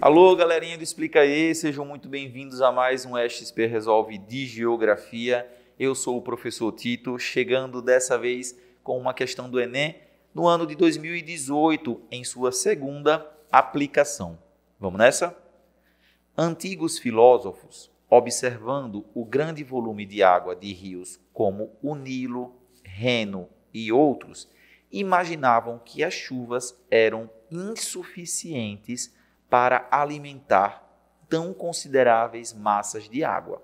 Alô, galerinha do Explica aí, sejam muito bem-vindos a mais um XP Resolve de Geografia. Eu sou o professor Tito, chegando dessa vez com uma questão do Enem no ano de 2018, em sua segunda aplicação. Vamos nessa? Antigos filósofos, observando o grande volume de água de rios como o Nilo, Reno e outros imaginavam que as chuvas eram insuficientes para alimentar tão consideráveis massas de água.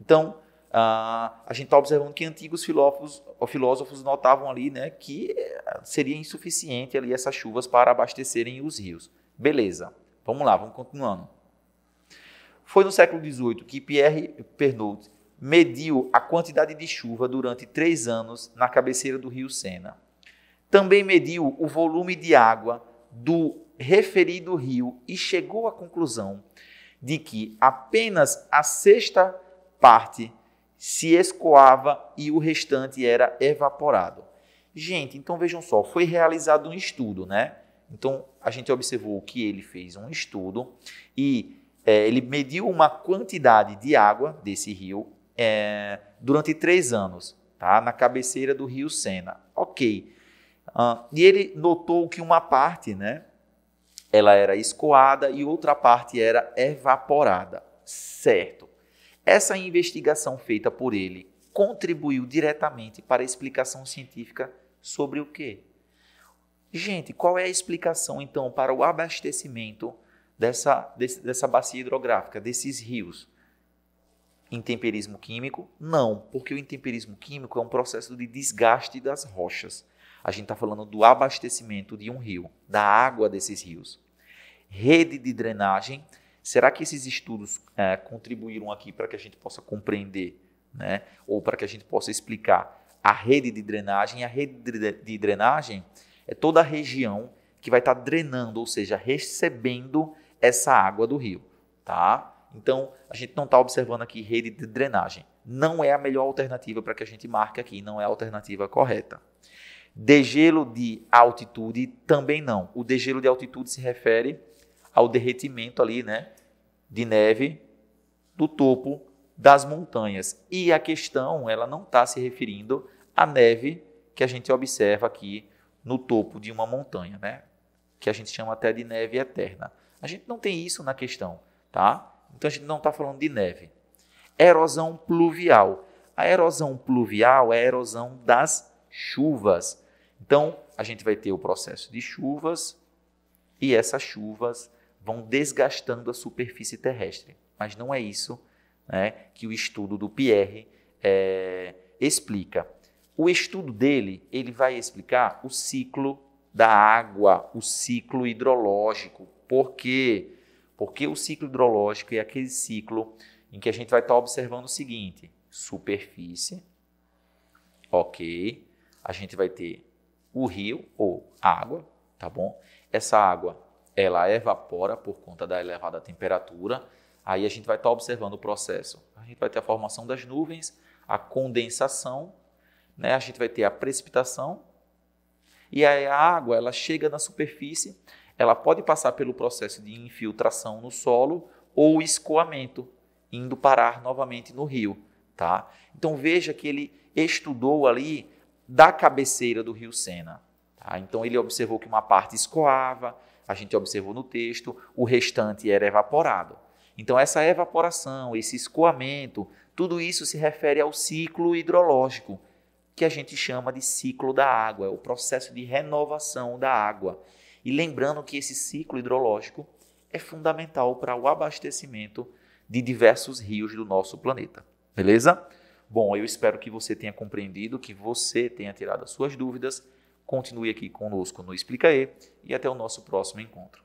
Então, Uh, a gente está observando que antigos filósofos, filósofos notavam ali né, que ah, seria insuficiente ali essas chuvas para abastecerem os rios. Beleza, vamos lá, vamos continuando. Foi no século XVIII que Pierre Pernault mediu a quantidade de chuva durante três anos na cabeceira do rio Sena. Também mediu o volume de água do referido rio e chegou à conclusão de que apenas a sexta parte se escoava e o restante era evaporado. Gente, então vejam só, foi realizado um estudo, né? Então a gente observou que ele fez um estudo e é, ele mediu uma quantidade de água desse rio é, durante três anos, tá? na cabeceira do rio Sena. Ok. Uh, e ele notou que uma parte, né, ela era escoada e outra parte era evaporada. Certo. Essa investigação feita por ele contribuiu diretamente para a explicação científica sobre o quê? Gente, qual é a explicação então para o abastecimento dessa, desse, dessa bacia hidrográfica, desses rios? intemperismo químico? Não, porque o intemperismo químico é um processo de desgaste das rochas. A gente está falando do abastecimento de um rio, da água desses rios. Rede de drenagem. Será que esses estudos é, contribuíram aqui para que a gente possa compreender, né? ou para que a gente possa explicar a rede de drenagem? A rede de drenagem é toda a região que vai estar tá drenando, ou seja, recebendo essa água do rio. Tá? Então, a gente não está observando aqui rede de drenagem. Não é a melhor alternativa para que a gente marque aqui, não é a alternativa correta. Degelo de altitude também não. O degelo de altitude se refere ao derretimento ali, né, de neve do topo das montanhas. E a questão, ela não está se referindo à neve que a gente observa aqui no topo de uma montanha, né, que a gente chama até de neve eterna. A gente não tem isso na questão, tá? Então a gente não está falando de neve. Erosão pluvial. A erosão pluvial é a erosão das chuvas. Então a gente vai ter o processo de chuvas e essas chuvas vão desgastando a superfície terrestre. Mas não é isso né, que o estudo do Pierre é, explica. O estudo dele ele vai explicar o ciclo da água, o ciclo hidrológico. Por quê? Porque o ciclo hidrológico é aquele ciclo em que a gente vai estar tá observando o seguinte: superfície, ok, a gente vai ter o rio ou água, tá bom? Essa água ela evapora por conta da elevada temperatura. Aí a gente vai estar tá observando o processo. A gente vai ter a formação das nuvens, a condensação, né? A gente vai ter a precipitação. E aí a água, ela chega na superfície ela pode passar pelo processo de infiltração no solo ou escoamento, indo parar novamente no rio, tá? Então veja que ele estudou ali da cabeceira do rio Sena. Tá? Então ele observou que uma parte escoava, a gente observou no texto, o restante era evaporado. Então essa evaporação, esse escoamento, tudo isso se refere ao ciclo hidrológico, que a gente chama de ciclo da água, é o processo de renovação da água. E lembrando que esse ciclo hidrológico é fundamental para o abastecimento de diversos rios do nosso planeta. Beleza? Bom, eu espero que você tenha compreendido, que você tenha tirado as suas dúvidas. Continue aqui conosco no Explica E e até o nosso próximo encontro.